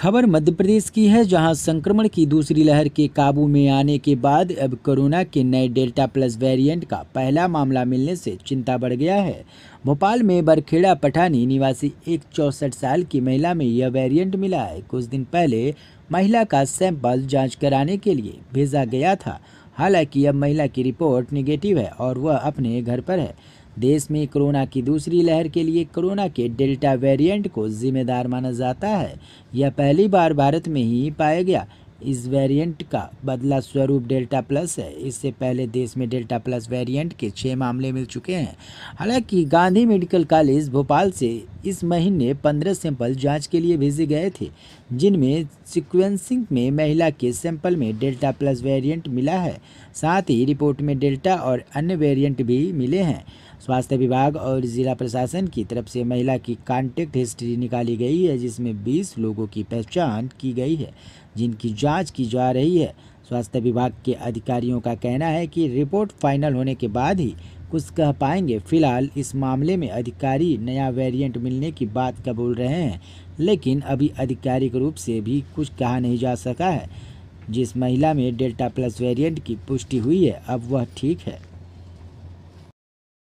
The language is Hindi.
खबर मध्य प्रदेश की है जहां संक्रमण की दूसरी लहर के काबू में आने के बाद अब कोरोना के नए डेल्टा प्लस वेरिएंट का पहला मामला मिलने से चिंता बढ़ गया है भोपाल में बरखेड़ा पठानी निवासी एक चौंसठ साल की महिला में यह वेरिएंट मिला है कुछ दिन पहले महिला का सैंपल जांच कराने के लिए भेजा गया था हालांकि अब महिला की रिपोर्ट निगेटिव है और वह अपने घर पर है देश में कोरोना की दूसरी लहर के लिए कोरोना के डेल्टा वेरिएंट को जिम्मेदार माना जाता है यह पहली बार भारत में ही पाया गया इस वेरिएंट का बदला स्वरूप डेल्टा प्लस है इससे पहले देश में डेल्टा प्लस वेरिएंट के छः मामले मिल चुके हैं हालांकि गांधी मेडिकल कॉलेज भोपाल से इस महीने पंद्रह सैंपल जांच के लिए भेजे गए थे जिनमें सिक्वेंसिंग में महिला के सैंपल में डेल्टा प्लस वेरिएंट मिला है साथ ही रिपोर्ट में डेल्टा और अन्य वेरिएंट भी मिले हैं स्वास्थ्य विभाग और जिला प्रशासन की तरफ से महिला की कांटेक्ट हिस्ट्री निकाली गई है जिसमें बीस लोगों की पहचान की गई है जिनकी जाँच की जा रही है स्वास्थ्य विभाग के अधिकारियों का कहना है कि रिपोर्ट फाइनल होने के बाद ही कुछ कह पाएंगे फिलहाल इस मामले में अधिकारी नया वेरिएंट मिलने की बात कबूल रहे हैं लेकिन अभी आधिकारिक रूप से भी कुछ कहा नहीं जा सका है जिस महिला में डेल्टा प्लस वेरिएंट की पुष्टि हुई है अब वह ठीक है